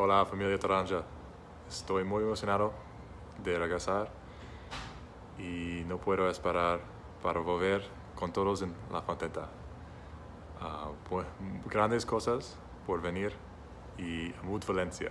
Hola familia Taranja, estoy muy emocionado de regresar y no puedo esperar para volver con todos en la fanteta. Ah, pues, grandes cosas por venir y mucha valencia.